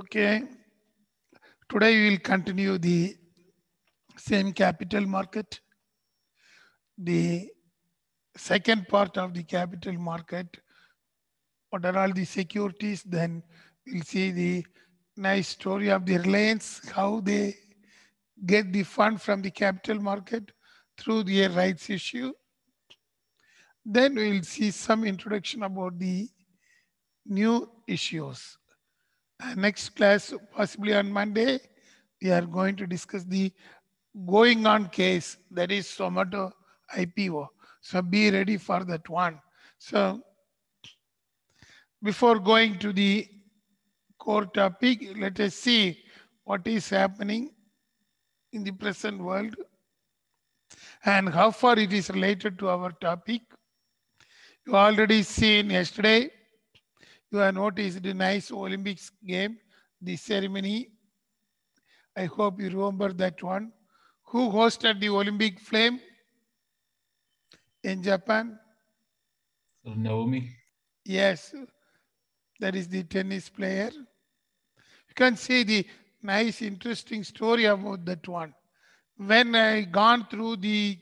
Okay. Today we will continue the same capital market. The second part of the capital market, what are all the securities, then we'll see the nice story of the Reliance, how they get the fund from the capital market through their rights issue. Then we'll see some introduction about the new issues. Uh, next class, possibly on Monday, we are going to discuss the going on case, that is Somato IPO. So be ready for that one. So before going to the core topic, let us see what is happening in the present world and how far it is related to our topic. You already seen yesterday you have noticed the nice Olympics game, the ceremony. I hope you remember that one. Who hosted the Olympic flame in Japan? Naomi. Yes, that is the tennis player. You can see the nice, interesting story about that one. When I gone through the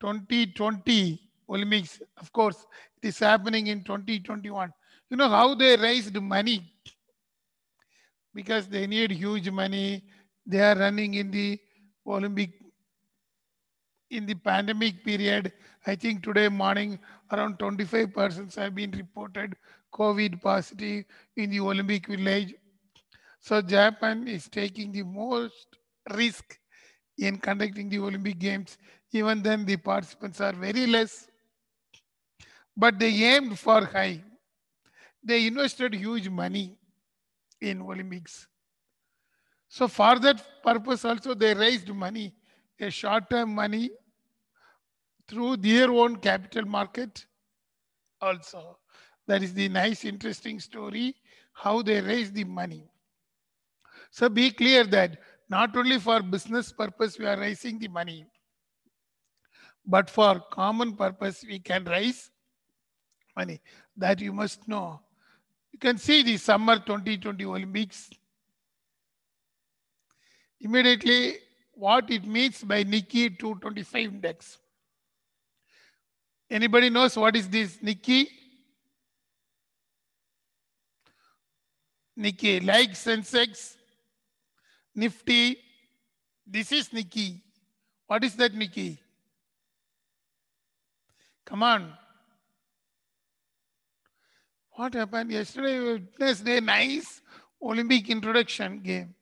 2020 Olympics, of course, it is happening in 2021. You know how they raised money? Because they need huge money. They are running in the Olympic, in the pandemic period. I think today morning around 25 persons have been reported COVID positive in the Olympic village. So Japan is taking the most risk in conducting the Olympic Games. Even then, the participants are very less, but they aimed for high. They invested huge money in Olympics. So for that purpose also they raised money, a short-term money through their own capital market also. That is the nice, interesting story, how they raised the money. So be clear that not only for business purpose we are raising the money, but for common purpose we can raise money. That you must know. You can see the summer 2020 Olympics. Immediately, what it means by Nikkei 225 index. Anybody knows what is this Nikkei? Nikkei, like Sensex, Nifty. This is Nikkei. What is that Nikkei? Come on. What happened? Yesterday we nice Olympic introduction game.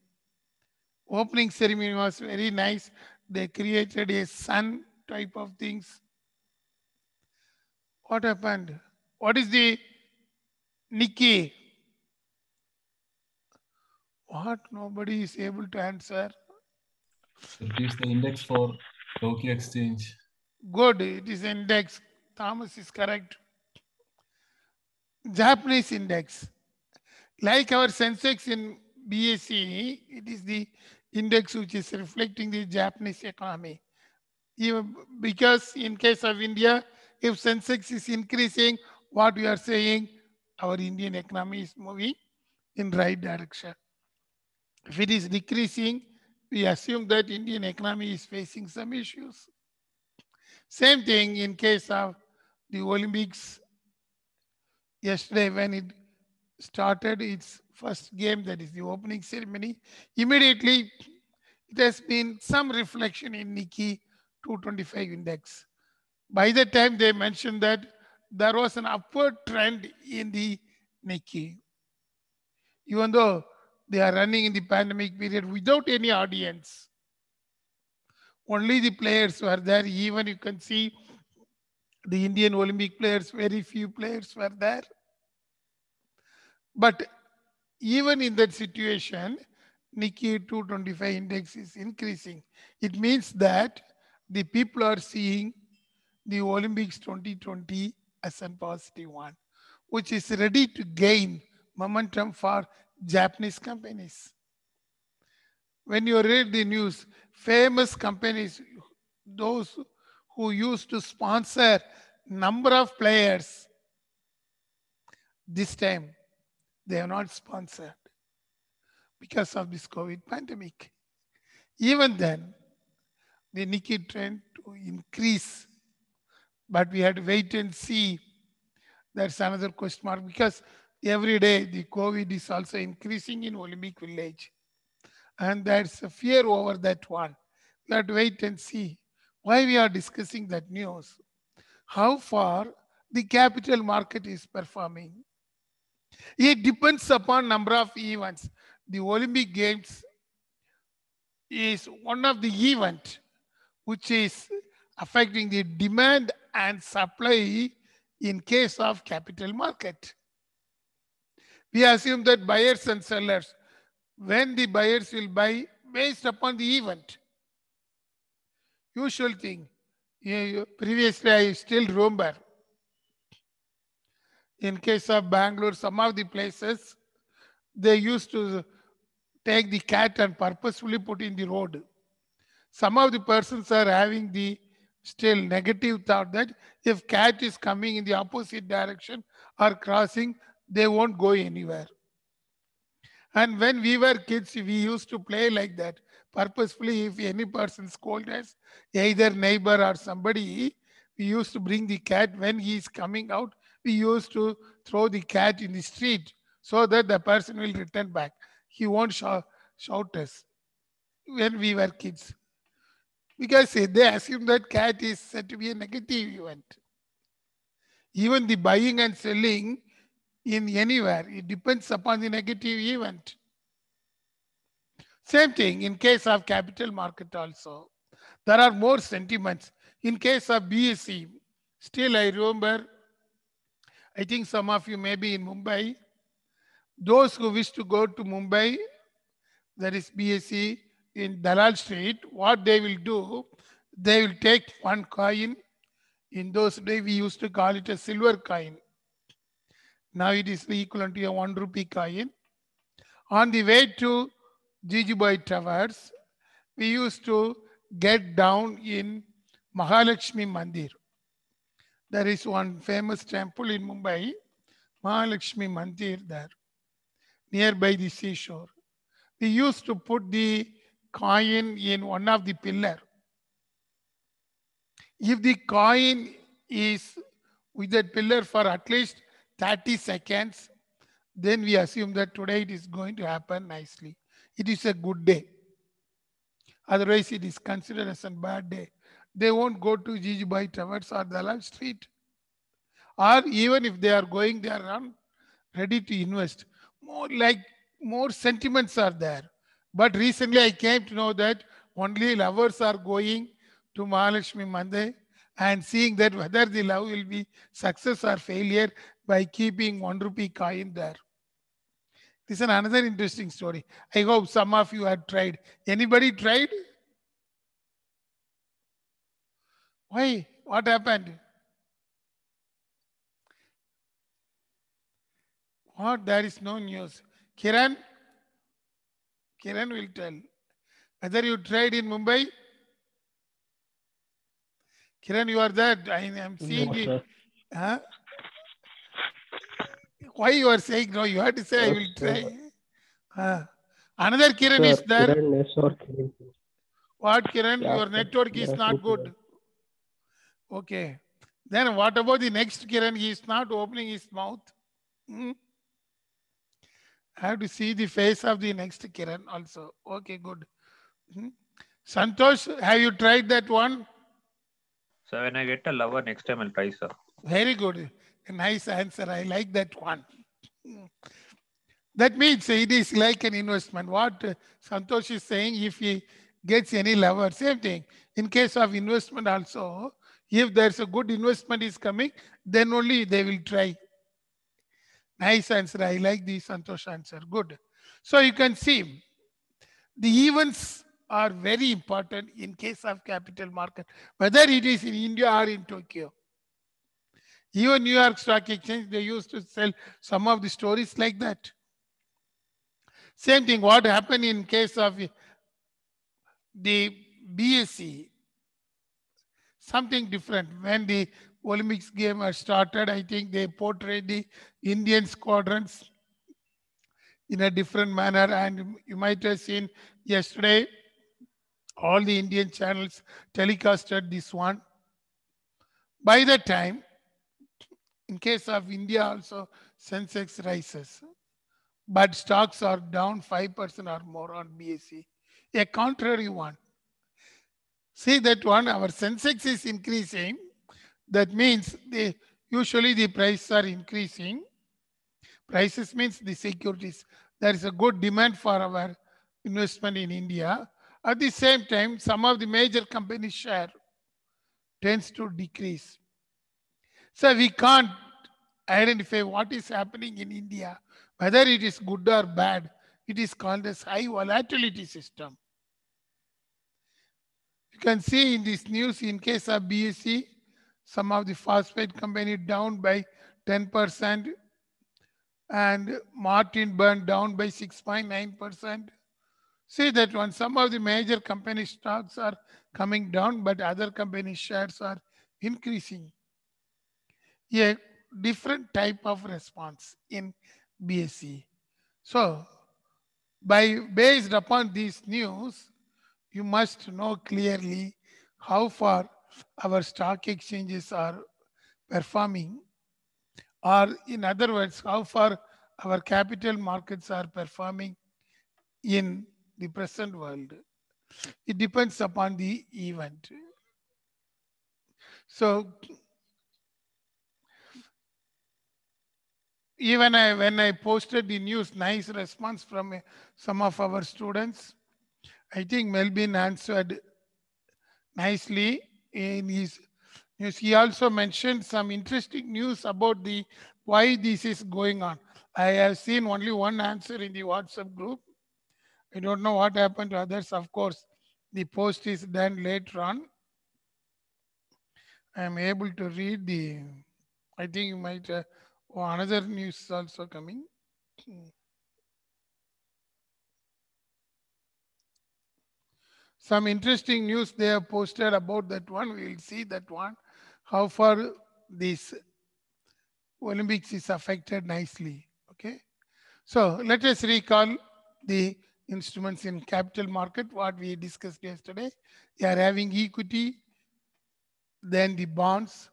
Opening ceremony was very nice. They created a sun type of things. What happened? What is the Nikki? What nobody is able to answer? It is the index for Tokyo Exchange. Good, it is index. Thomas is correct. Japanese index. Like our Sensex in BSE, it is the index which is reflecting the Japanese economy. Even because in case of India, if Sensex is increasing, what we are saying, our Indian economy is moving in right direction. If it is decreasing, we assume that Indian economy is facing some issues. Same thing in case of the Olympics yesterday when it started its first game, that is the opening ceremony, immediately there has been some reflection in Nikkei 225 index. By the time they mentioned that, there was an upward trend in the Nikkei. Even though they are running in the pandemic period without any audience, only the players were there. Even you can see the Indian Olympic players, very few players were there. But even in that situation, Nikkei 225 index is increasing. It means that the people are seeing the Olympics 2020 as a positive one, which is ready to gain momentum for Japanese companies. When you read the news, famous companies, those who used to sponsor number of players. This time, they are not sponsored because of this COVID pandemic. Even then, the Nikkei trend to increase, but we had to wait and see. That's another question mark because every day the COVID is also increasing in Olympic Village. And there's a fear over that one. Let's wait and see why we are discussing that news, how far the capital market is performing. It depends upon number of events. The Olympic Games is one of the event which is affecting the demand and supply in case of capital market. We assume that buyers and sellers, when the buyers will buy based upon the event, Usual thing. Previously, I still remember. In case of Bangalore, some of the places, they used to take the cat and purposefully put in the road. Some of the persons are having the still negative thought that if cat is coming in the opposite direction or crossing, they won't go anywhere. And when we were kids, we used to play like that purposefully, if any person scolds us, either neighbor or somebody, we used to bring the cat when he is coming out, we used to throw the cat in the street so that the person will return back. He won't sh shout us when we were kids. Because they assume that cat is said to be a negative event. Even the buying and selling in anywhere, it depends upon the negative event. Same thing in case of capital market also. There are more sentiments. In case of BSE, still I remember, I think some of you may be in Mumbai. Those who wish to go to Mumbai, that is BSE in Dalal Street, what they will do, they will take one coin. In those days, we used to call it a silver coin. Now it is equivalent to a one rupee coin. On the way to Jijibai Towers, we used to get down in Mahalakshmi Mandir. There is one famous temple in Mumbai, Mahalakshmi Mandir there, nearby the seashore. We used to put the coin in one of the pillar. If the coin is with that pillar for at least 30 seconds, then we assume that today it is going to happen nicely it is a good day. Otherwise, it is considered as a bad day. They won't go to Jijibai Towers or Dalal Street. Or even if they are going, they are not ready to invest. More like more sentiments are there. But recently I came to know that only lovers are going to Mahalakshmi Mandir and seeing that whether the love will be success or failure by keeping one rupee coin there. This is another interesting story. I hope some of you have tried. Anybody tried? Why? What happened? What? There is no news. Kiran? Kiran will tell. Whether you tried in Mumbai? Kiran, you are there. I am seeing no, it. Huh? why you are saying no? You have to say, I will try. Uh, another Kiran sir, is there. Kiran what, Kiran? Yeah, Your network is yeah, not good. Okay. Then what about the next Kiran? He is not opening his mouth. Hmm? I have to see the face of the next Kiran also. Okay, good. Hmm? Santosh, have you tried that one? So when I get a lover next time, I'll try, sir. Very good. A nice answer. I like that one. That means it is like an investment. What Santosh is saying, if he gets any lover, same thing. In case of investment also, if there's a good investment is coming, then only they will try. Nice answer. I like the Santosh answer. Good. So you can see the events are very important in case of capital market, whether it is in India or in Tokyo. Even New York Stock Exchange, they used to sell some of the stories like that. Same thing, what happened in case of the BSE? Something different. When the Olympics game started, I think they portrayed the Indian squadrons in a different manner. And you might have seen yesterday, all the Indian channels telecasted this one. By the time in case of India also, Sensex rises, but stocks are down 5% or more on BSE. A contrary one. See that one, our Sensex is increasing. That means the, usually the prices are increasing. Prices means the securities. There is a good demand for our investment in India. At the same time, some of the major companies share tends to decrease. So we can't identify what is happening in India, whether it is good or bad. It is called as high volatility system. You can see in this news, in case of BSE, some of the phosphate company down by 10% and Martin burned down by 6.9%. See that when some of the major company stocks are coming down, but other company shares are increasing. A different type of response in BSE. So by based upon these news, you must know clearly how far our stock exchanges are performing or in other words, how far our capital markets are performing in the present world. It depends upon the event. So even I, when I posted the news, nice response from some of our students. I think Melvin answered nicely in his news. He also mentioned some interesting news about the why this is going on. I have seen only one answer in the WhatsApp group. I don't know what happened to others. Of course, the post is done later on. I am able to read the, I think you might uh, Oh, another news also coming. Some interesting news they have posted about that one. We will see that one. How far this Olympics is affected nicely. Okay. So let us recall the instruments in capital market, what we discussed yesterday. They are having equity, then the bonds.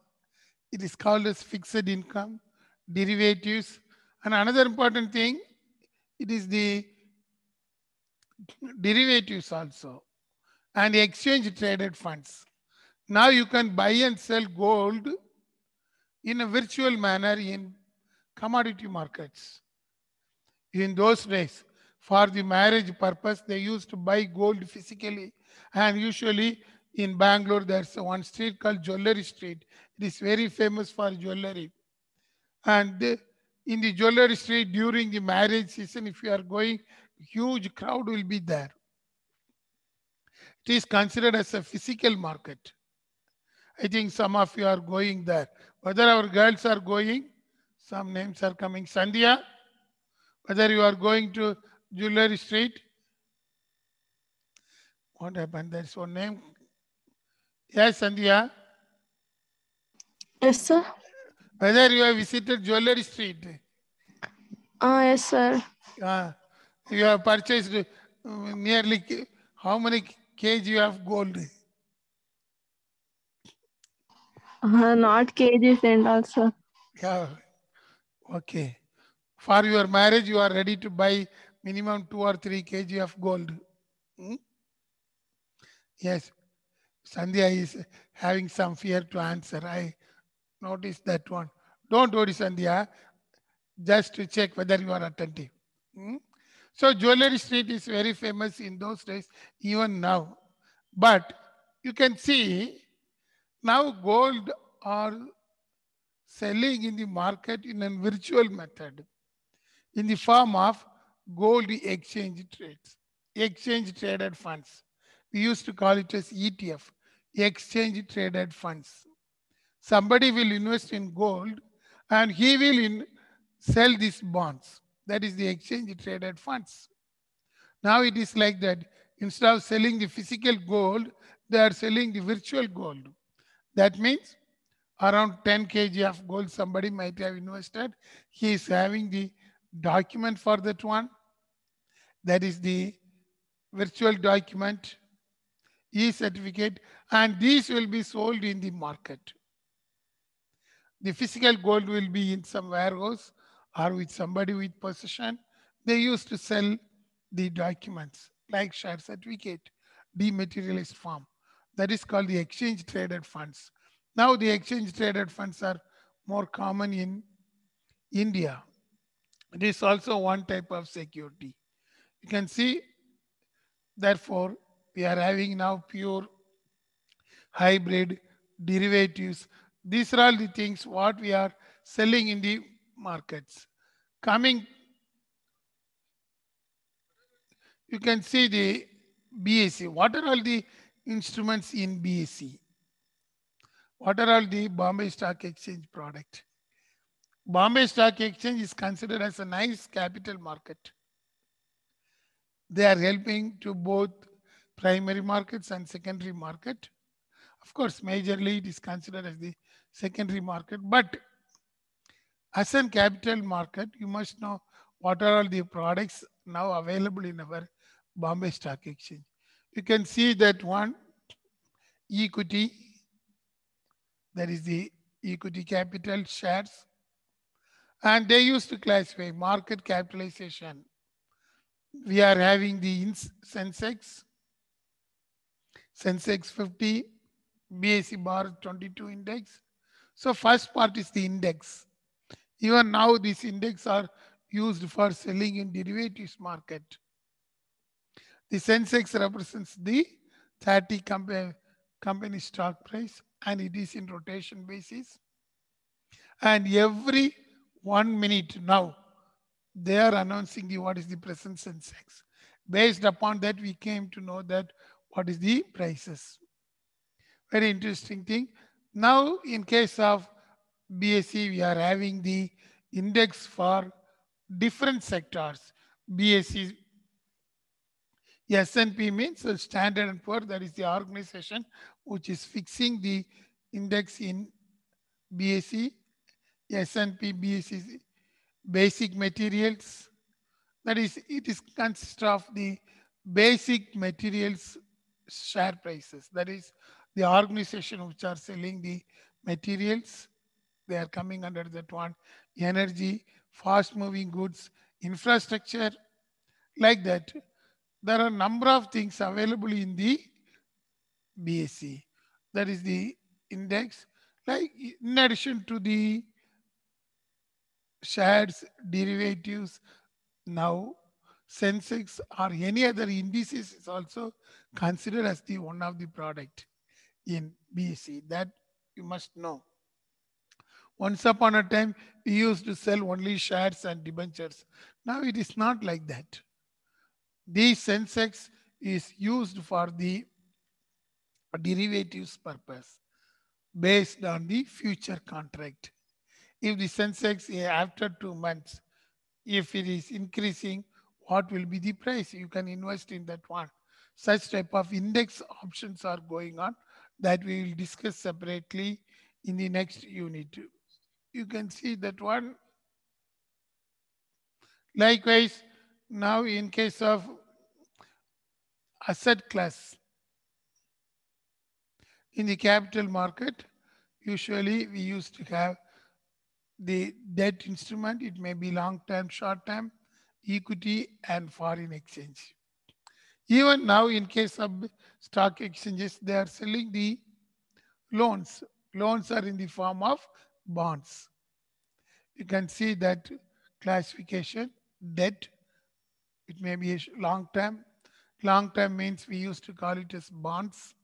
It is called as fixed income derivatives. And another important thing, it is the derivatives also and exchange traded funds. Now you can buy and sell gold in a virtual manner in commodity markets. In those days, for the marriage purpose, they used to buy gold physically. And usually in Bangalore, there's one street called Jewelry Street. It is very famous for jewelry. And uh, in the jewelry street during the marriage season, if you are going, huge crowd will be there. It is considered as a physical market. I think some of you are going there. Whether our girls are going, some names are coming. Sandhya, whether you are going to Jewelry Street. What happened? There's one name. Yes, Sandhya. Yes, sir. Whether you have visited Jewelry Street? Uh, yes, sir. Uh, you have purchased uh, nearly how many kg you have gold? Uh, not kgs and also. Yeah. Okay. For your marriage, you are ready to buy minimum two or three kg of gold. Hmm? Yes. Sandhya is having some fear to answer. I Notice that one. Don't worry, Sandhya. Just to check whether you are attentive. Hmm? So Jewelry Street is very famous in those days, even now. But you can see now gold are selling in the market in a virtual method in the form of gold exchange trades, exchange traded funds. We used to call it as ETF, exchange traded funds. Somebody will invest in gold and he will in, sell these bonds. That is the exchange traded funds. Now it is like that. Instead of selling the physical gold, they are selling the virtual gold. That means around 10 kg of gold somebody might have invested. He is having the document for that one. That is the virtual document, e-certificate, and these will be sold in the market. The physical gold will be in some warehouse or with somebody with possession. They used to sell the documents like share certificate, dematerialized form. That is called the exchange traded funds. Now the exchange traded funds are more common in India. It is also one type of security. You can see, therefore, we are having now pure hybrid derivatives these are all the things what we are selling in the markets. Coming, you can see the BAC. What are all the instruments in BAC? What are all the Bombay Stock Exchange product? Bombay Stock Exchange is considered as a nice capital market. They are helping to both primary markets and secondary market. Of course, majorly it is considered as the secondary market. But as a capital market, you must know what are all the products now available in our Bombay Stock Exchange. You can see that one equity, that is the equity capital shares. And they used to classify market capitalization. We are having the Sensex, Sensex 50, BSE Bar 22 index, so first part is the index. Even now these index are used for selling in derivatives market. The Sensex represents the 30 company, company stock price and it is in rotation basis. And every one minute now, they are announcing the what is the present Sensex. Based upon that, we came to know that what is the prices. Very interesting thing. Now, in case of BSE, we are having the index for different sectors. BSE, S&P means Standard and Poor, that is the organization which is fixing the index in BSE, S&P, BSE, basic materials. That is, it is consists of the basic materials share prices. That is, the organization which are selling the materials, they are coming under that one, energy, fast moving goods, infrastructure, like that. There are number of things available in the BSE. That is the index. Like in addition to the shares, derivatives, now Sensex or any other indices is also considered as the one of the product in BC. That you must know. Once upon a time, we used to sell only shares and debentures. Now it is not like that. The Sensex is used for the derivatives purpose based on the future contract. If the Sensex after two months, if it is increasing, what will be the price? You can invest in that one. Such type of index options are going on that we will discuss separately in the next unit. You can see that one. Likewise, now in case of asset class in the capital market, usually we used to have the debt instrument. It may be long-term, short-term, equity and foreign exchange. Even now, in case of stock exchanges, they are selling the loans. Loans are in the form of bonds. You can see that classification, debt. It may be a long term. Long term means we used to call it as bonds.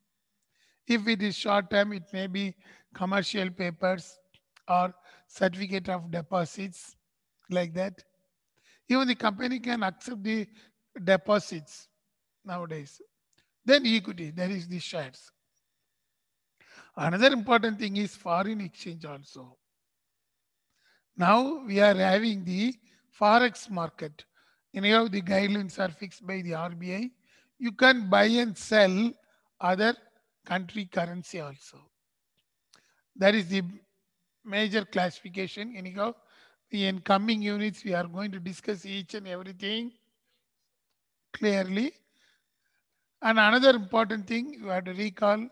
If it is short term, it may be commercial papers or certificate of deposits like that. Even the company can accept the deposits nowadays. Then equity, there is the shares. Another important thing is foreign exchange also. Now we are having the forex market. Any of the guidelines are fixed by the RBI. You can buy and sell other country currency also. That is the major classification. Anyhow, in coming units, we are going to discuss each and everything clearly. And another important thing you have to recall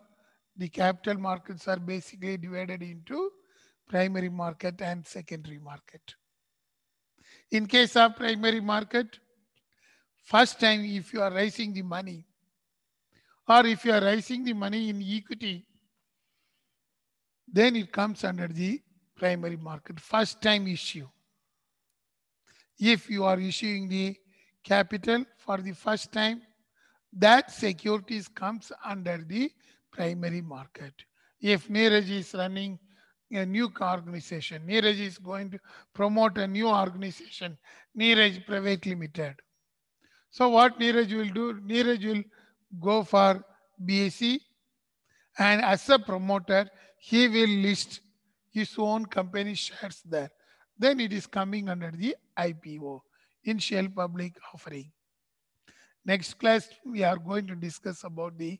the capital markets are basically divided into primary market and secondary market. In case of primary market, first time if you are raising the money or if you are raising the money in equity, then it comes under the primary market, first time issue. If you are issuing the capital for the first time that securities comes under the primary market. If Neeraj is running a new organization, Neeraj is going to promote a new organization, Neeraj Private Limited. So what Neeraj will do? Neeraj will go for BAC, and as a promoter, he will list his own company shares there. Then it is coming under the IPO, initial public offering. Next class, we are going to discuss about the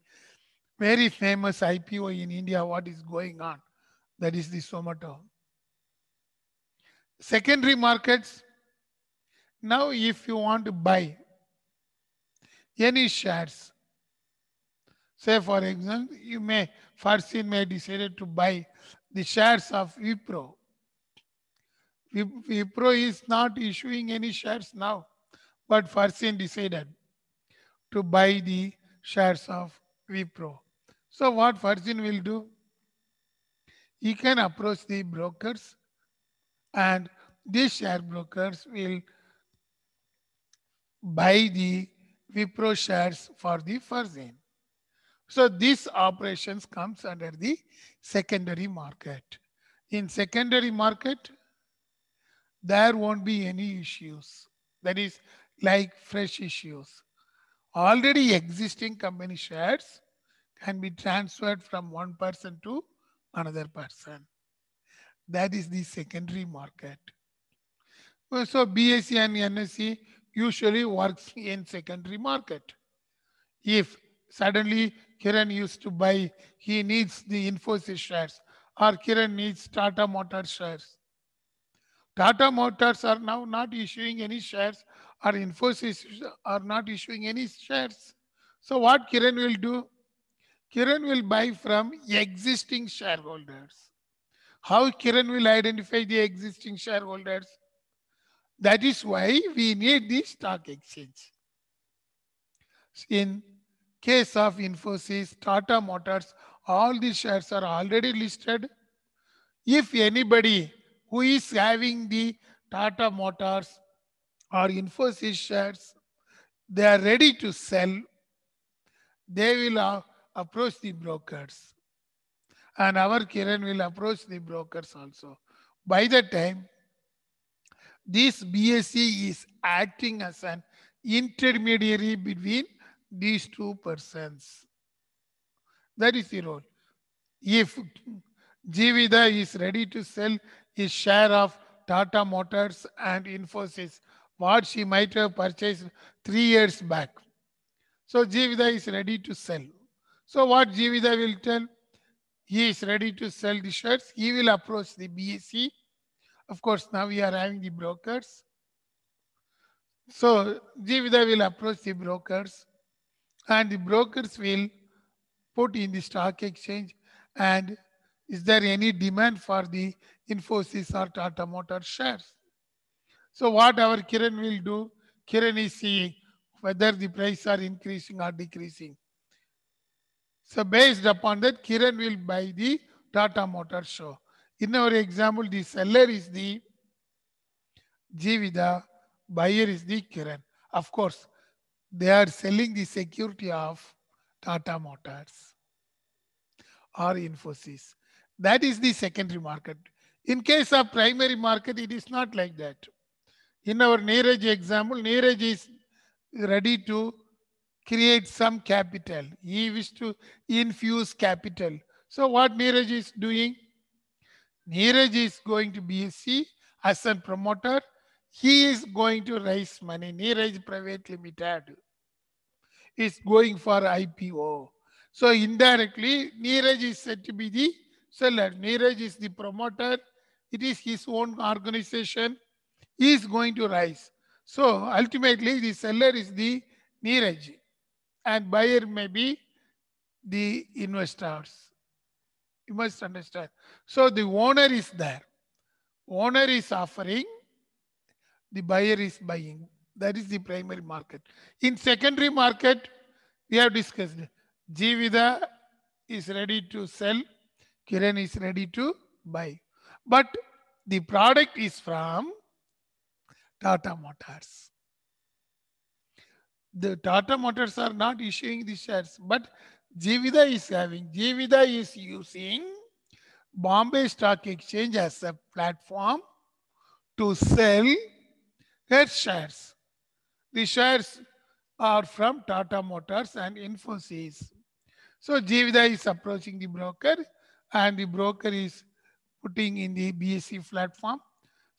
very famous IPO in India, what is going on. That is the Somato. Secondary markets. Now, if you want to buy any shares, say for example, you may, Farsin may decided to buy the shares of Wipro. Wipro is not issuing any shares now, but Farsin decided to buy the shares of Vipro. So what Virgin will do? He can approach the brokers and these share brokers will buy the Vipro shares for the Virgin. So this operations comes under the secondary market. In secondary market, there won't be any issues. That is like fresh issues already existing company shares can be transferred from one person to another person. That is the secondary market. So BSE and NSc usually works in secondary market. If suddenly Kiran used to buy, he needs the Infosys shares or Kiran needs Tata Motors shares. Tata Motors are now not issuing any shares or Infosys are not issuing any shares. So what Kiran will do? Kiran will buy from existing shareholders. How Kiran will identify the existing shareholders? That is why we need the stock exchange. In case of Infosys, Tata Motors, all these shares are already listed. If anybody who is having the Tata Motors or Infosys shares, they are ready to sell, they will uh, approach the brokers. And our Kiran will approach the brokers also. By the time, this BSE is acting as an intermediary between these two persons. That is the role. If Jivida is ready to sell his share of Tata Motors and Infosys what she might have purchased three years back. So Jivida is ready to sell. So what Jivida will tell? He is ready to sell the shares. He will approach the BSE. Of course, now we are having the brokers. So Jivida will approach the brokers and the brokers will put in the stock exchange and is there any demand for the Infosys or Tata Motor shares? So what our Kiran will do, Kiran is seeing whether the price are increasing or decreasing. So based upon that, Kiran will buy the Tata Motor Show. In our example, the seller is the Jivida, buyer is the Kiran. Of course, they are selling the security of Tata Motors or Infosys. That is the secondary market. In case of primary market, it is not like that. In our Neeraj example, Neeraj is ready to create some capital. He wishes to infuse capital. So what Neeraj is doing? Neeraj is going to BSC as a promoter. He is going to raise money. Neeraj Private Limited is going for IPO. So indirectly, Neeraj is said to be the seller. Neeraj is the promoter. It is his own organization is going to rise. So ultimately the seller is the neeraj and buyer may be the investors. You must understand. So the owner is there. Owner is offering, the buyer is buying. That is the primary market. In secondary market, we have discussed Jivida is ready to sell, Kiran is ready to buy. But the product is from Tata Motors. The Tata Motors are not issuing the shares, but Jivida is having. Jivida is using Bombay Stock Exchange as a platform to sell her shares. The shares are from Tata Motors and Infosys. So Jivida is approaching the broker and the broker is putting in the BSE platform.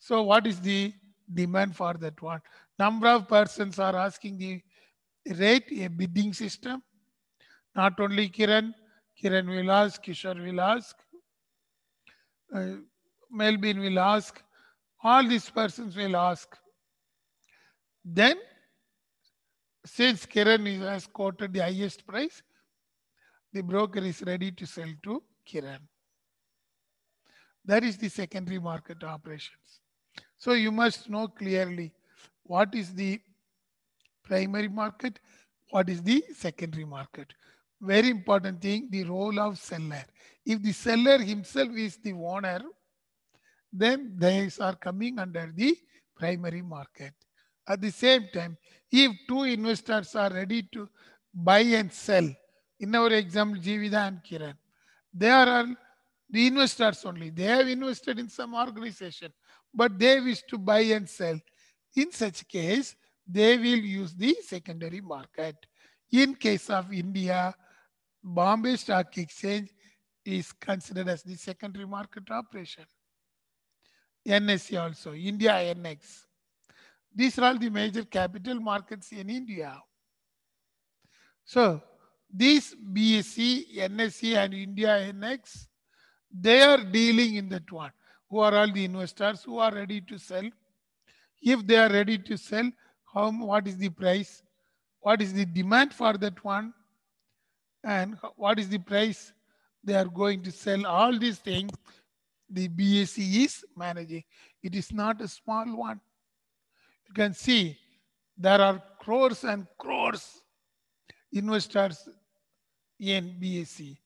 So what is the demand for that one. Number of persons are asking the rate, a bidding system. Not only Kiran, Kiran will ask, Kishore will ask, uh, Melvin will ask, all these persons will ask. Then, since Kiran is, has quoted the highest price, the broker is ready to sell to Kiran. That is the secondary market operations. So you must know clearly what is the primary market, what is the secondary market. Very important thing, the role of seller. If the seller himself is the owner, then they are coming under the primary market. At the same time, if two investors are ready to buy and sell, in our example, Jivida and Kiran, they are the investors only. They have invested in some organization but they wish to buy and sell. In such case, they will use the secondary market. In case of India, Bombay Stock Exchange is considered as the secondary market operation. NSE also, India NX. These are all the major capital markets in India. So these BSE, NSE and India NX, they are dealing in that one who are all the investors who are ready to sell. If they are ready to sell, how, what is the price? What is the demand for that one? And what is the price they are going to sell? All these things the BAC is managing. It is not a small one. You can see there are crores and crores investors in BAC.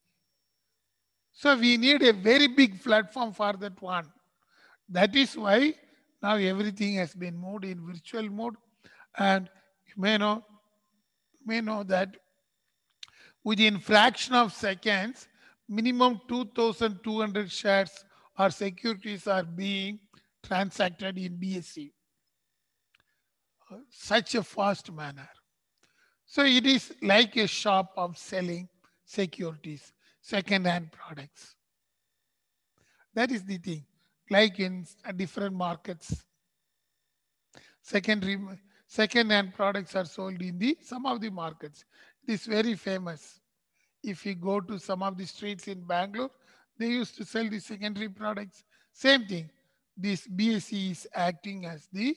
So we need a very big platform for that one. That is why now everything has been moved in virtual mode. And you may know, you may know that within fraction of seconds, minimum 2,200 shares or securities are being transacted in BSE. Such a fast manner. So it is like a shop of selling securities second-hand products. That is the thing. Like in uh, different markets, secondary second-hand products are sold in the some of the markets. It is very famous. If you go to some of the streets in Bangalore, they used to sell the secondary products. Same thing. This BSE is acting as the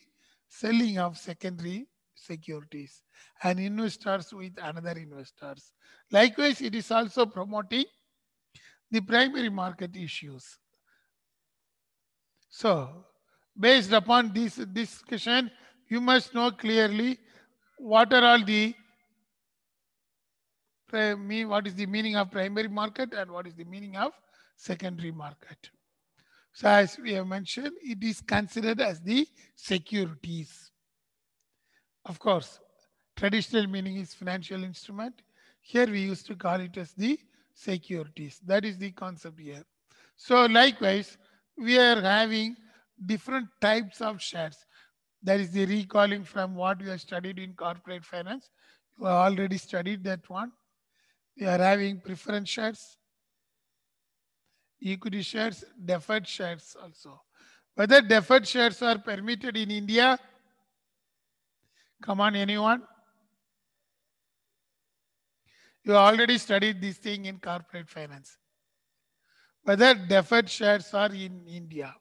selling of secondary securities and investors with another investors. Likewise, it is also promoting the primary market issues. So based upon this discussion, you must know clearly what are all the what is the meaning of primary market and what is the meaning of secondary market. So as we have mentioned, it is considered as the securities. Of course, traditional meaning is financial instrument. Here we used to call it as the securities. That is the concept here. So likewise, we are having different types of shares. That is the recalling from what we have studied in corporate finance. You have already studied that one. We are having preference shares, equity shares, deferred shares also. Whether deferred shares are permitted in India? Come on, anyone? You already studied this thing in corporate finance. Whether deferred shares are in India.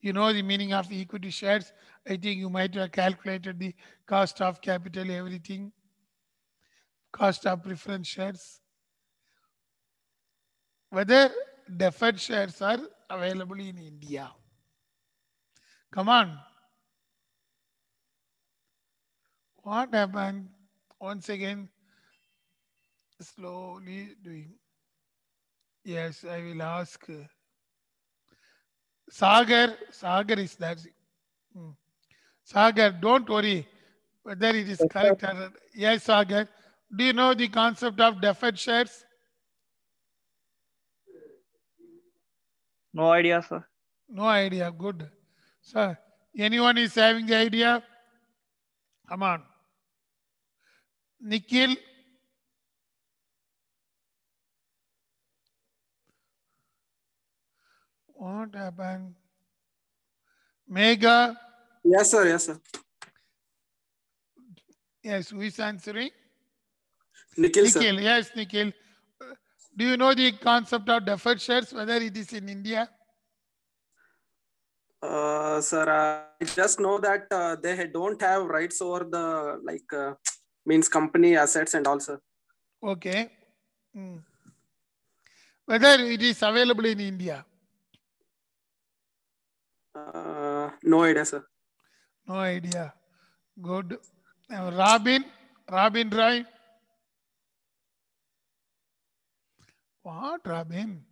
You know the meaning of equity shares. I think you might have calculated the cost of capital, everything, cost of preference shares. Whether deferred shares are available in India. Come on. What happened? Once again, slowly doing. Yes, I will ask. Sagar, Sagar is that. Hmm. Sagar, don't worry whether it is correct or not. Yes, Sagar. Do you know the concept of deferred shares? No idea, sir. No idea. Good. Sir, anyone is having the idea? Come on. Nikhil, What happened? Mega. Yes, sir. Yes, sir. Yes, who is answering? Nikhil, Nikhil. Yes, Nikhil. Do you know the concept of deferred shares, whether it is in India? Uh, sir, I just know that uh, they don't have rights over the, like, uh, means company assets and also. Okay. Mm. Whether it is available in India? no idea, sir. No idea. Good. Now, Robin, Robin Roy. What, Robin?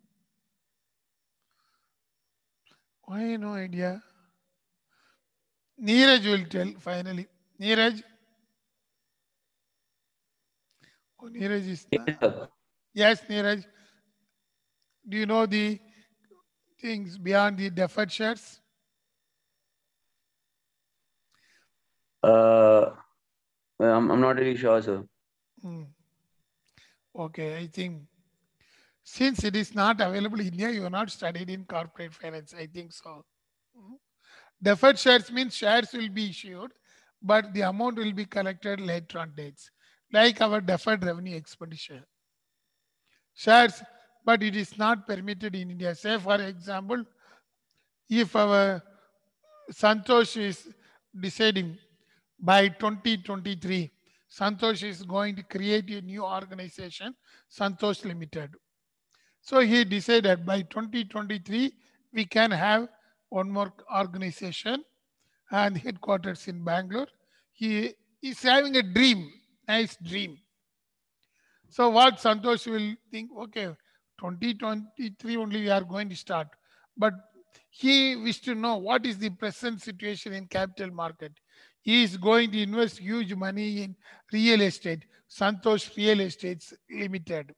Why no idea? Neeraj will tell finally. Neeraj. Oh, Neeraj is. Not. Yes, Neeraj. Do you know the things beyond the deferred shares Uh, I'm, I'm not really sure, sir. Hmm. Okay, I think since it is not available in India, you are not studied in corporate finance. I think so. Hmm. Deferred shares means shares will be issued, but the amount will be collected later on dates, like our deferred revenue expenditure. Shares, but it is not permitted in India. Say, for example, if our Santosh is deciding by 2023, Santosh is going to create a new organization, Santosh Limited. So he decided by 2023, we can have one more organization and headquarters in Bangalore. He is having a dream, nice dream. So what Santosh will think, okay, 2023 only we are going to start. But he wished to know what is the present situation in capital market he is going to invest huge money in real estate, Santosh Real Estates Limited.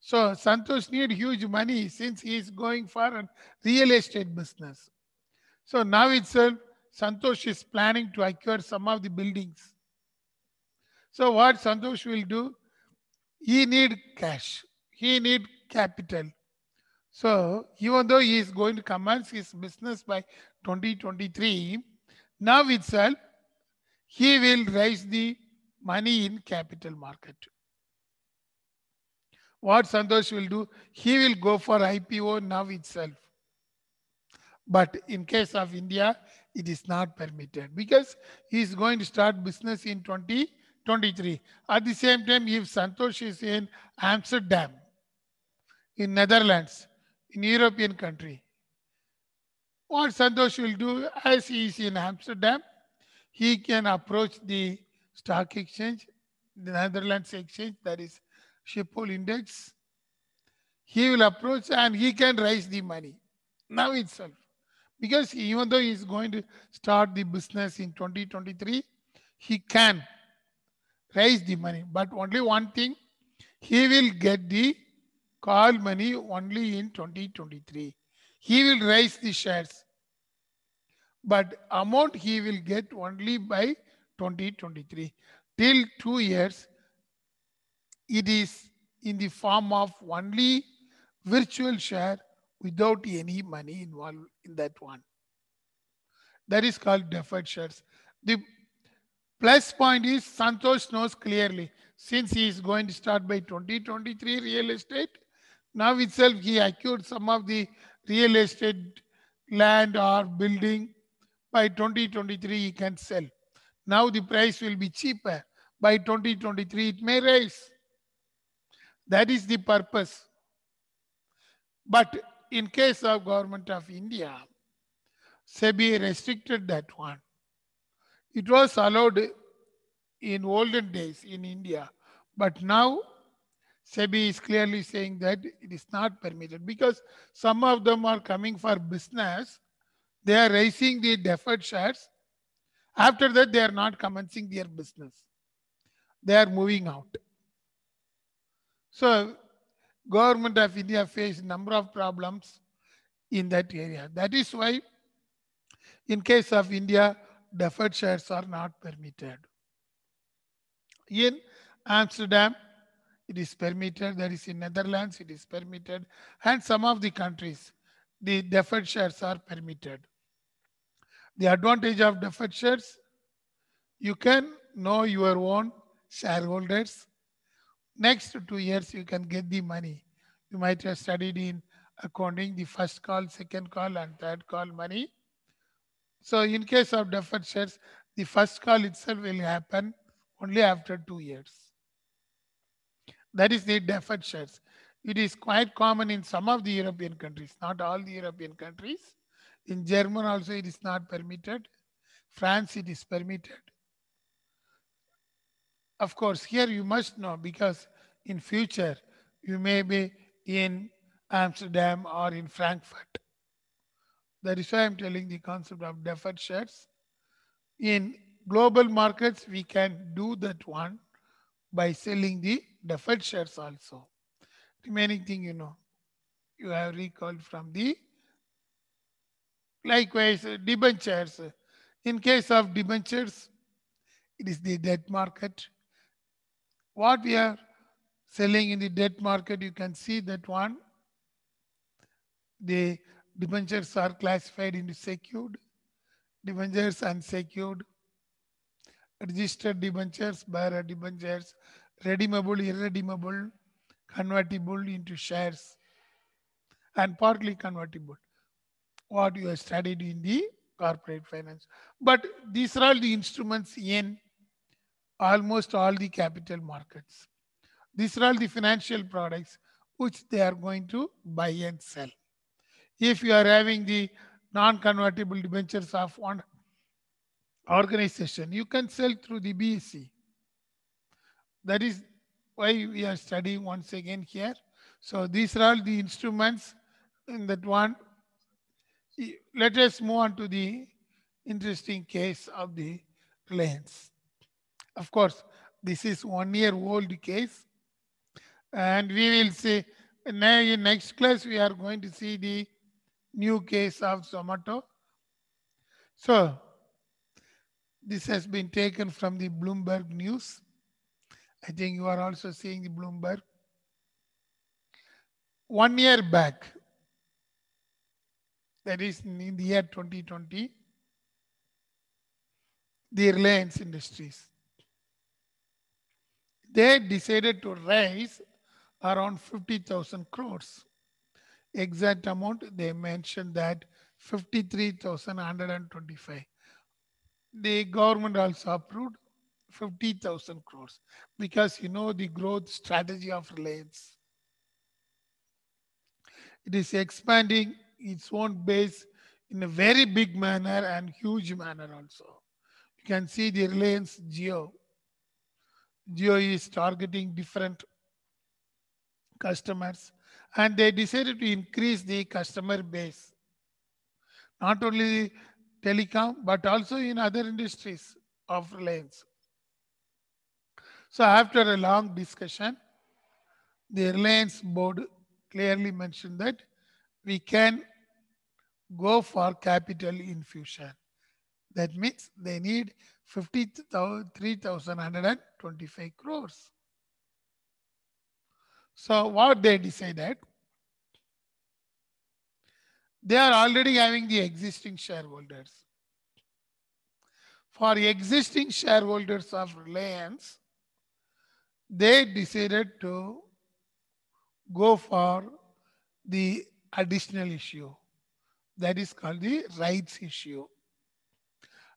So Santosh need huge money since he is going for a real estate business. So now itself, uh, Santosh is planning to acquire some of the buildings. So what Santosh will do? He need cash. He need capital. So even though he is going to commence his business by 2023, now itself, he will raise the money in capital market. What Santosh will do? He will go for IPO now itself. But in case of India, it is not permitted because he is going to start business in 2023. At the same time, if Santosh is in Amsterdam, in Netherlands, in European country, what Santosh will do, as he is in Amsterdam, he can approach the stock exchange, the Netherlands exchange, that is Schiphol index. He will approach and he can raise the money now itself. Because even though he is going to start the business in 2023, he can raise the money. But only one thing, he will get the call money only in 2023 he will raise the shares. But amount he will get only by 2023. Till two years, it is in the form of only virtual share without any money involved in that one. That is called deferred shares. The plus point is Santosh knows clearly since he is going to start by 2023 real estate. Now itself he acquired some of the real estate land or building, by 2023 he can sell. Now the price will be cheaper. By 2023 it may rise. That is the purpose. But in case of government of India, SEBI restricted that one. It was allowed in olden days in India, but now SEBI is clearly saying that it is not permitted because some of them are coming for business. They are raising the deferred shares. After that, they are not commencing their business. They are moving out. So government of India faced number of problems in that area. That is why in case of India, deferred shares are not permitted. In Amsterdam, it is permitted. That is in Netherlands, it is permitted. And some of the countries, the deferred shares are permitted. The advantage of deferred shares, you can know your own shareholders. Next two years, you can get the money. You might have studied in accounting, the first call, second call, and third call money. So in case of deferred shares, the first call itself will happen only after two years. That is the deferred shares. It is quite common in some of the European countries, not all the European countries. In German also it is not permitted. France it is permitted. Of course, here you must know because in future you may be in Amsterdam or in Frankfurt. That is why I'm telling the concept of deferred shares. In global markets, we can do that one by selling the deferred shares also. Remaining thing you know, you have recalled from the likewise uh, debentures. In case of debentures, it is the debt market. What we are selling in the debt market, you can see that one. The debentures are classified into secured, debentures unsecured, registered debentures, bearer debentures, redeemable, irredeemable, convertible into shares, and partly convertible. What you have studied in the corporate finance. But these are all the instruments in almost all the capital markets. These are all the financial products which they are going to buy and sell. If you are having the non-convertible debentures of one organization, you can sell through the BSE. That is why we are studying once again here. So these are all the instruments in that one. Let us move on to the interesting case of the lens. Of course, this is one year old case. And we will see, now in next class, we are going to see the new case of somato. So, this has been taken from the Bloomberg News. I think you are also seeing the Bloomberg. One year back, that is in the year 2020, the Reliance Industries, they decided to raise around 50,000 crores. Exact amount, they mentioned that 53,125. The government also approved 50,000 crores because you know the growth strategy of Reliance. It is expanding its own base in a very big manner and huge manner also. You can see the Reliance Geo. Geo is targeting different customers and they decided to increase the customer base. Not only telecom, but also in other industries of Reliance. So after a long discussion, the Airlines board clearly mentioned that we can go for capital infusion. That means they need 53,125 crores. So what they decided, they are already having the existing shareholders. For existing shareholders of Reliance, they decided to go for the additional issue that is called the rights issue.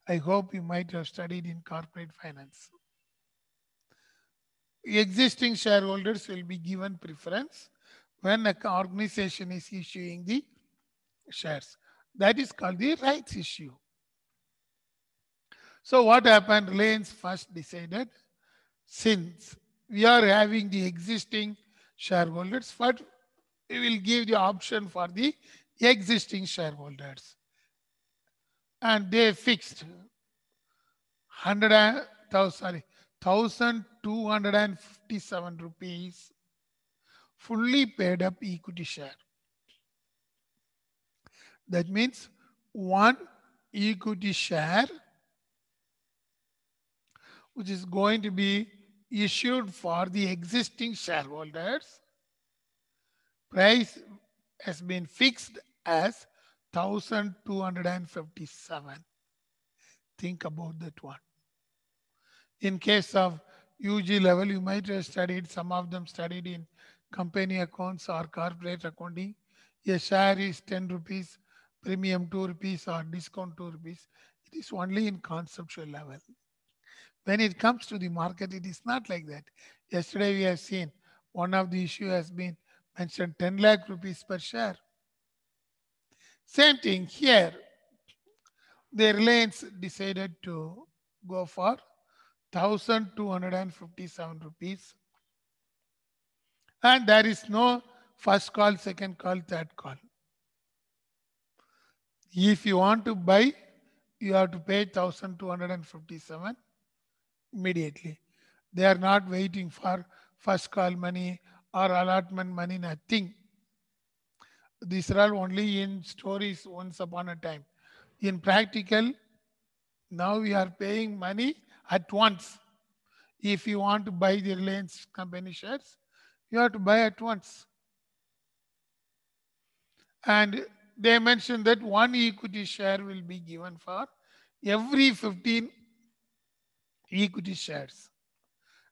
I hope you might have studied in corporate finance. Existing shareholders will be given preference when an organization is issuing the shares. That is called the rights issue. So what happened? Lanes first decided since we are having the existing shareholders, but we will give the option for the existing shareholders. And they fixed 100, sorry, 1,257 rupees fully paid up equity share. That means one equity share, which is going to be issued for the existing shareholders. Price has been fixed as 1257. Think about that one. In case of UG level, you might have studied, some of them studied in company accounts or corporate accounting. A share is 10 rupees, premium 2 rupees or discount 2 rupees. It is only in conceptual level. When it comes to the market, it is not like that. Yesterday we have seen one of the issue has been mentioned 10 lakh rupees per share. Same thing here. The Reliance decided to go for 1257 rupees. And there is no first call, second call, third call. If you want to buy, you have to pay 1257 immediately. They are not waiting for first call money or allotment money, nothing. These are all only in stories once upon a time. In practical, now we are paying money at once. If you want to buy the Reliance company shares, you have to buy at once. And they mentioned that one equity share will be given for every 15 equity shares.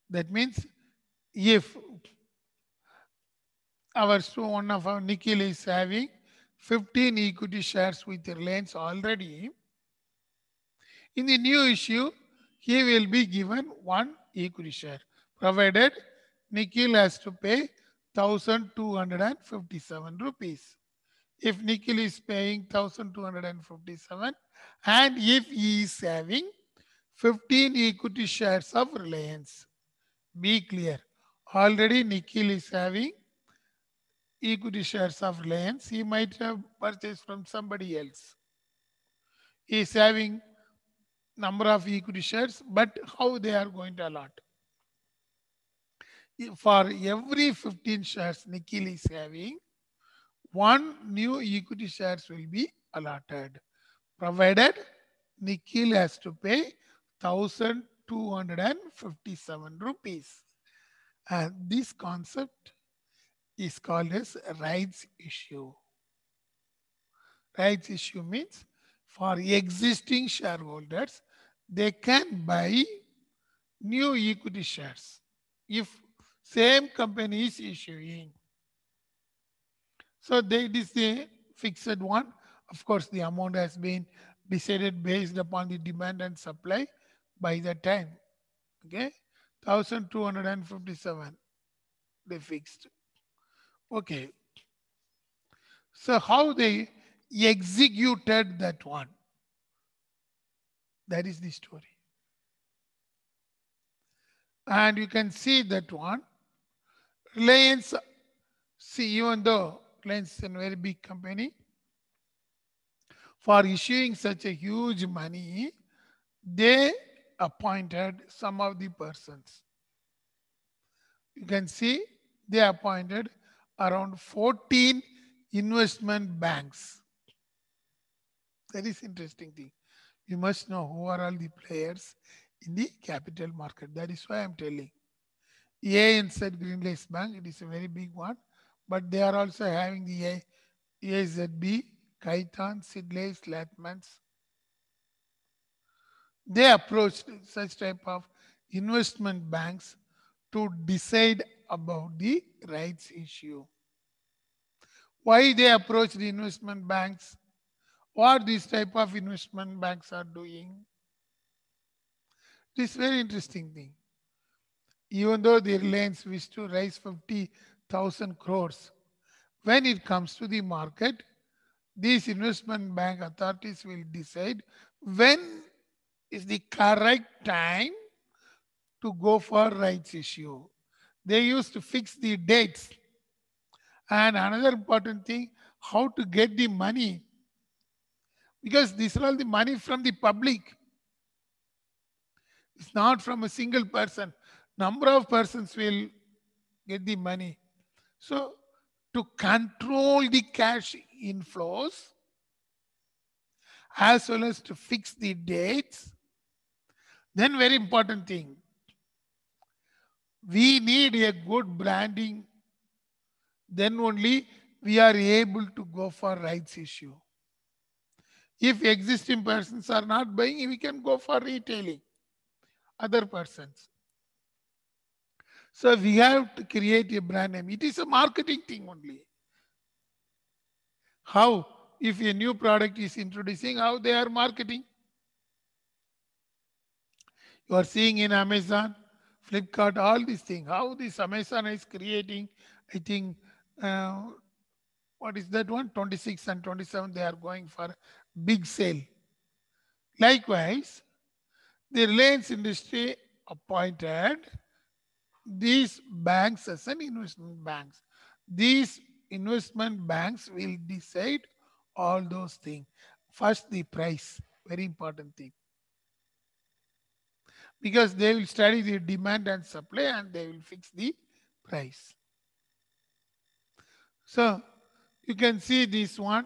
That means if our one of our Nikhil is having 15 equity shares with Reliance already, in the new issue, he will be given one equity share, provided Nikhil has to pay 1257 rupees. If Nikhil is paying 1257 and if he is having 15 equity shares of Reliance. Be clear. Already Nikhil is having equity shares of Reliance. He might have purchased from somebody else. He is having number of equity shares, but how they are going to allot. For every 15 shares Nikhil is having, one new equity shares will be allotted, provided Nikhil has to pay 1257 rupees. And this concept is called as rights issue. Rights issue means for existing shareholders, they can buy new equity shares if same company is issuing. So they, it is the fixed one. Of course, the amount has been decided based upon the demand and supply by that time. Okay, 1257 they fixed. Okay. So how they executed that one. That is the story. And you can see that one. Reliance, see, even though Reliance is a very big company, for issuing such a huge money, they appointed some of the persons. You can see they appointed around 14 investment banks. That is interesting thing. You must know who are all the players in the capital market. That is why I'm telling. ANZ Greenlace Bank, it is a very big one, but they are also having the AZB, Kaitan, Sidleys, Latmans, they approached such type of investment banks to decide about the rights issue. Why they approach the investment banks? What these type of investment banks are doing? This very interesting thing. Even though the Reliance wish to raise 50,000 crores, when it comes to the market, these investment bank authorities will decide when is the correct time to go for rights issue. They used to fix the dates. And another important thing, how to get the money. Because these are all the money from the public. It's not from a single person. Number of persons will get the money. So to control the cash inflows, as well as to fix the dates then very important thing. We need a good branding. Then only we are able to go for rights issue. If existing persons are not buying, we can go for retailing other persons. So we have to create a brand name. It is a marketing thing only. How? If a new product is introducing, how they are marketing? You are seeing in Amazon, Flipkart, all these things. How this Amazon is creating, I think, uh, what is that one? 26 and 27, they are going for big sale. Likewise, the Reliance industry appointed these banks as an investment banks. These investment banks will decide all those things. First, the price, very important thing because they will study the demand and supply and they will fix the price. So you can see this one.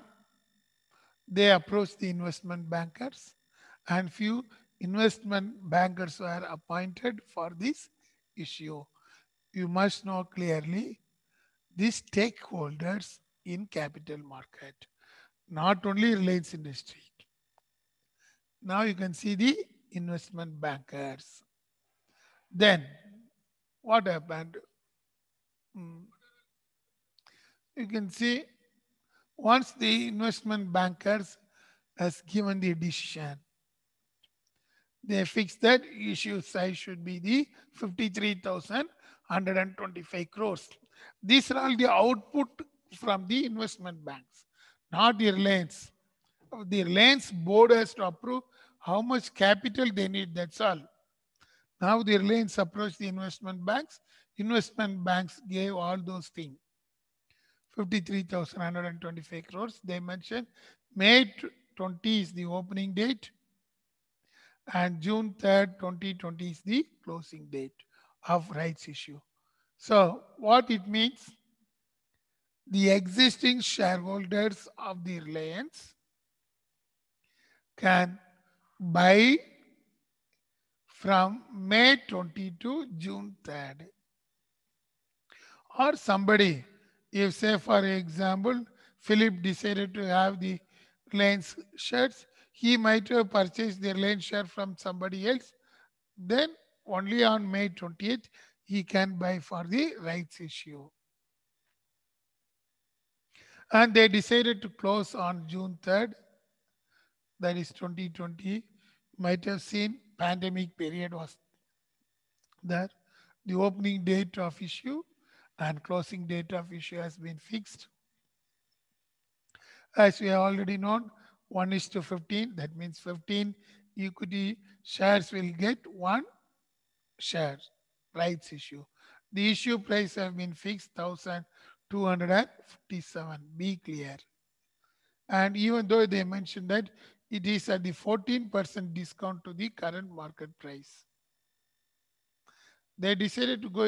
They approach the investment bankers and few investment bankers were appointed for this issue. You must know clearly these stakeholders in capital market, not only Reliance Industry. Now you can see the investment bankers. Then what happened? Hmm. You can see once the investment bankers has given the decision, they fixed that issue size should be the 53,125 crores. These are all the output from the investment banks, not the Reliance. The Reliance board has to approve how much capital they need, that's all. Now the Reliance approached the investment banks. Investment banks gave all those things. 53,125 crores. They mentioned May 20 is the opening date and June 3rd, 2020 is the closing date of rights issue. So what it means? The existing shareholders of the Reliance can by from May 20 to June 3rd. Or somebody, if say for example, Philip decided to have the Reliance shirts, he might have purchased the Reliance shirt from somebody else. Then only on May 28th, he can buy for the rights issue. And they decided to close on June 3rd that is 2020, might have seen pandemic period was there. The opening date of issue and closing date of issue has been fixed. As we have already known, 1 is to 15, that means 15 equity shares will get one share rights issue. The issue price have been fixed 1257. Be clear. And even though they mentioned that it is at the 14% discount to the current market price. They decided to go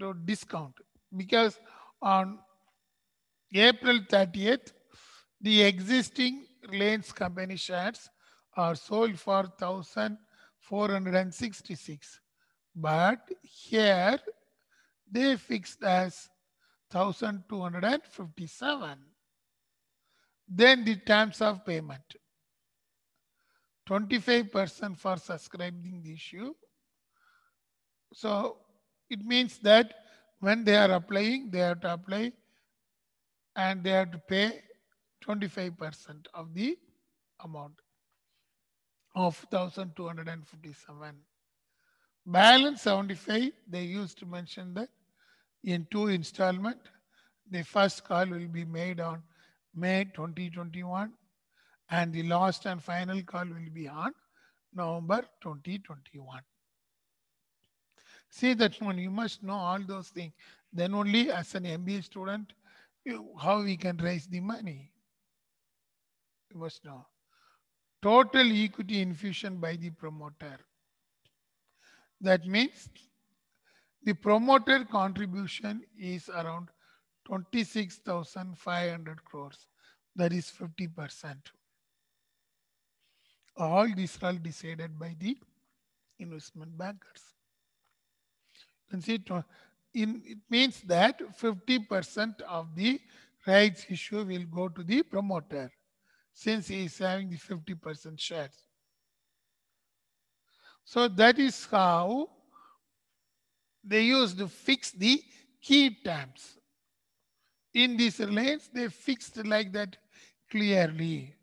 to discount because on April 30th, the existing Reliance company shares are sold for 1466 but here they fixed as 1257 then the terms of payment 25% for subscribing the issue. So it means that when they are applying, they have to apply and they have to pay 25% of the amount of 1257. Balance 75, they used to mention that in two installment. The first call will be made on May 2021 and the last and final call will be on November 2021. See that one, you must know all those things. Then only as an MBA student, you, how we can raise the money. You must know. Total equity infusion by the promoter. That means the promoter contribution is around 26,500 crores. That is 50 percent. All these are decided by the investment bankers. You can see in, it means that 50% of the rights issue will go to the promoter since he is having the 50% shares. So that is how they used to fix the key terms. In this Reliance, they fixed like that clearly.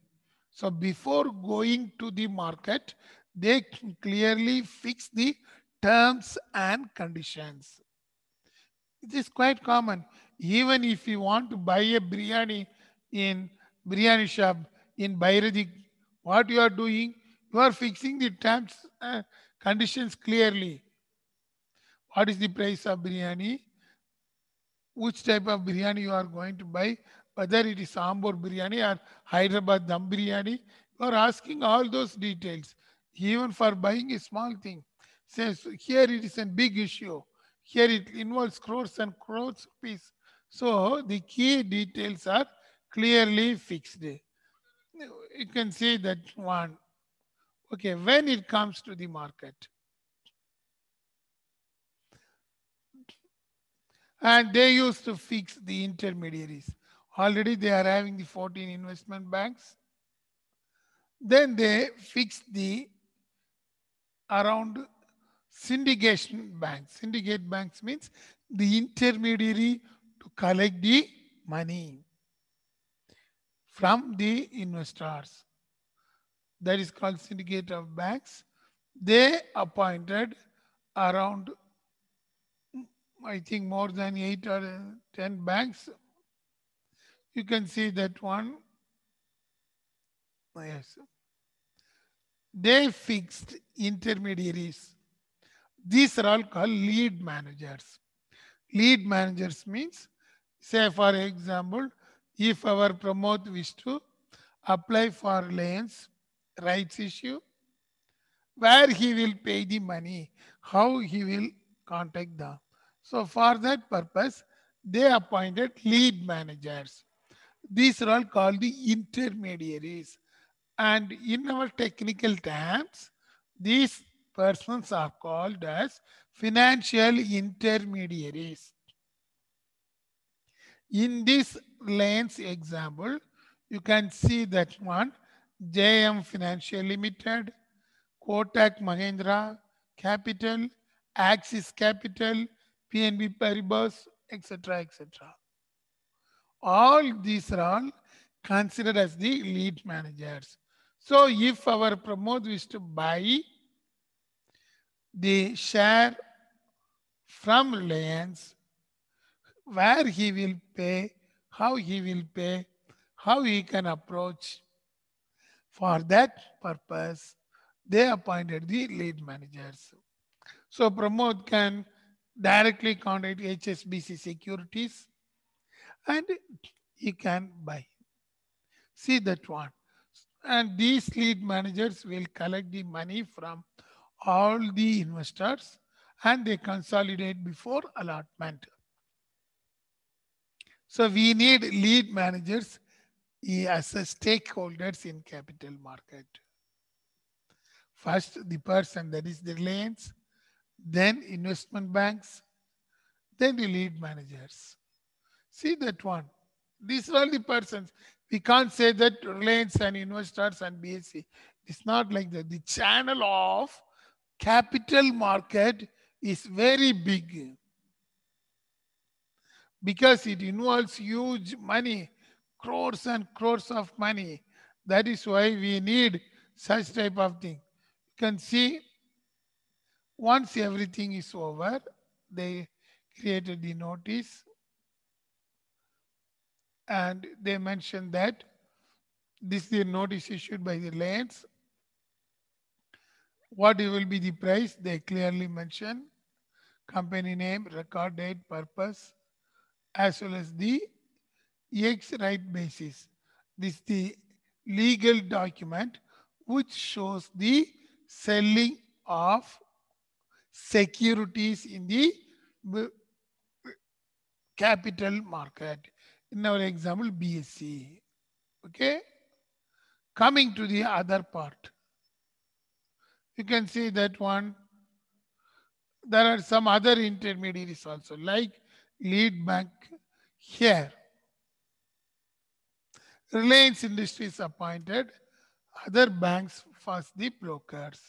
So before going to the market, they clearly fix the terms and conditions. It is quite common. Even if you want to buy a biryani in biryani shop in Bairaji, what you are doing, you are fixing the terms and conditions clearly. What is the price of biryani? Which type of biryani you are going to buy? whether it is Ambur biryani or Hyderabad dum biryani. You are asking all those details, even for buying a small thing. Since here it is a big issue. Here it involves crores and crores rupees. So the key details are clearly fixed. You can see that one. Okay, when it comes to the market. And they used to fix the intermediaries. Already they are having the 14 investment banks. Then they fix the around syndication banks. Syndicate banks means the intermediary to collect the money from the investors. That is called syndicate of banks. They appointed around, I think, more than eight or 10 banks you can see that one. Oh, yes. They fixed intermediaries. These are all called lead managers. Lead managers means, say for example, if our promote wish to apply for lands rights issue, where he will pay the money, how he will contact them. So for that purpose, they appointed lead managers. These are all called the intermediaries. And in our technical terms, these persons are called as financial intermediaries. In this Lens example, you can see that one, JM Financial Limited, Kotak Mahindra Capital, Axis Capital, PNB Paribas, etc., etc. All these are all considered as the lead managers. So if our promote is to buy the share from Reliance, where he will pay, how he will pay, how he can approach. For that purpose, they appointed the lead managers. So Pramod can directly contact HSBC Securities and he can buy. See that one. And these lead managers will collect the money from all the investors and they consolidate before allotment. So we need lead managers as stakeholders in capital market. First, the person that is the Reliance, then investment banks, then the lead managers. See that one. These are all the persons. We can't say that Reliance and investors and BSC. It's not like that. The channel of capital market is very big because it involves huge money, crores and crores of money. That is why we need such type of thing. You can see once everything is over, they created the notice and they mentioned that this is a notice issued by the lands. What will be the price? They clearly mention company name, record date, purpose, as well as the ex right basis. This is the legal document which shows the selling of securities in the uh, capital market in our example BSc. Okay. Coming to the other part. You can see that one. There are some other intermediaries also like lead bank here. Reliance Industries appointed other banks as the brokers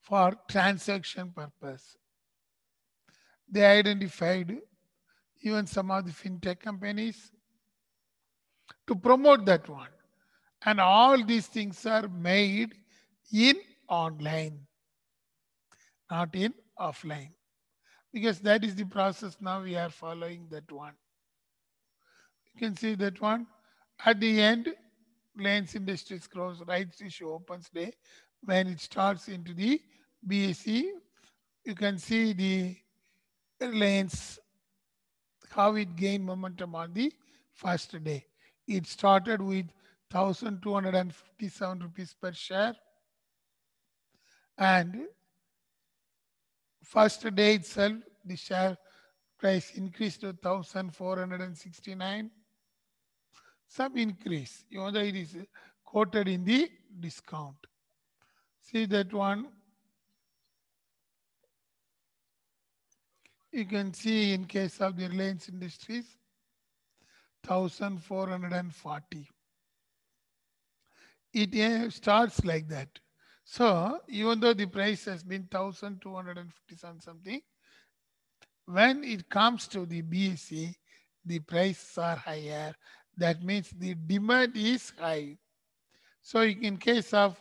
for transaction purpose. They identified even some of the fintech companies, to promote that one. And all these things are made in online, not in offline. Because that is the process now we are following that one. You can see that one. At the end, Lens Industries grows rights issue opens day. When it starts into the BSE, you can see the Reliance how it gained momentum on the first day. It started with 1,257 rupees per share. And first day itself, the share price increased to 1,469. Some increase, know that it is quoted in the discount. See that one, You can see in case of the Reliance Industries, 1440. It uh, starts like that. So even though the price has been thousand two hundred and fifty something, when it comes to the BSE, the prices are higher. That means the demand is high. So in case of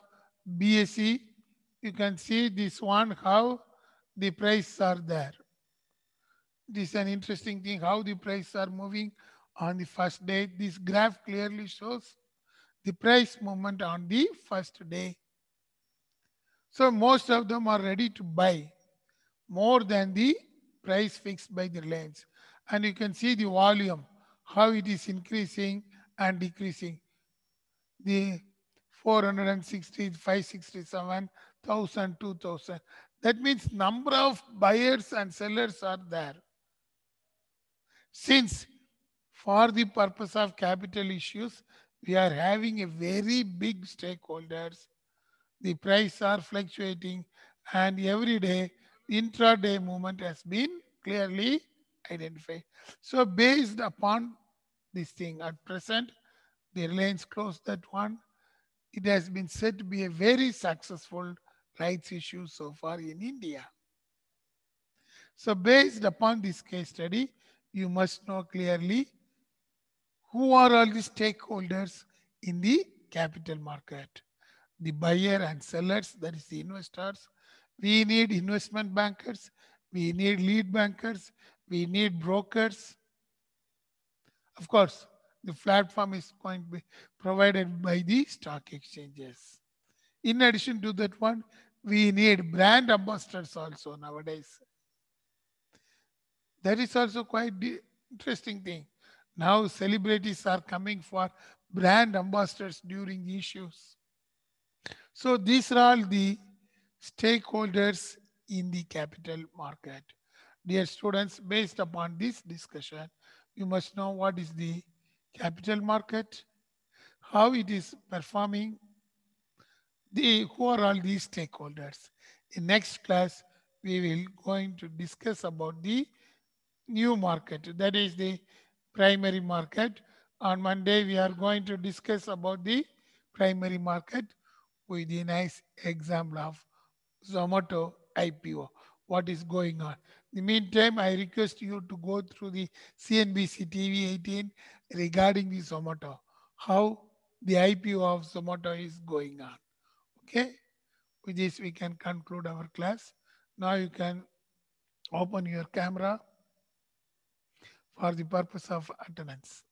BSE, you can see this one, how the prices are there. This is an interesting thing, how the prices are moving on the first day. This graph clearly shows the price movement on the first day. So most of them are ready to buy more than the price fixed by the lens, And you can see the volume, how it is increasing and decreasing. The 460, 567, 1000, 2000. That means number of buyers and sellers are there. Since for the purpose of capital issues, we are having a very big stakeholders. The price are fluctuating and every day intraday movement has been clearly identified. So based upon this thing at present, the Reliance closed that one. It has been said to be a very successful rights issue so far in India. So based upon this case study, you must know clearly who are all the stakeholders in the capital market. The buyer and sellers, that is the investors. We need investment bankers. We need lead bankers. We need brokers. Of course, the platform is going to be provided by the stock exchanges. In addition to that one, we need brand ambassadors also nowadays. That is also quite interesting thing. Now celebrities are coming for brand ambassadors during issues. So these are all the stakeholders in the capital market. Dear students, based upon this discussion, you must know what is the capital market, how it is performing, the, who are all these stakeholders. In next class, we will going to discuss about the new market, that is the primary market. On Monday, we are going to discuss about the primary market with a nice example of Zomato IPO, what is going on. In the meantime, I request you to go through the CNBC TV 18 regarding the Zomato, how the IPO of Zomato is going on. Okay, with this we can conclude our class. Now you can open your camera for the purpose of attendance.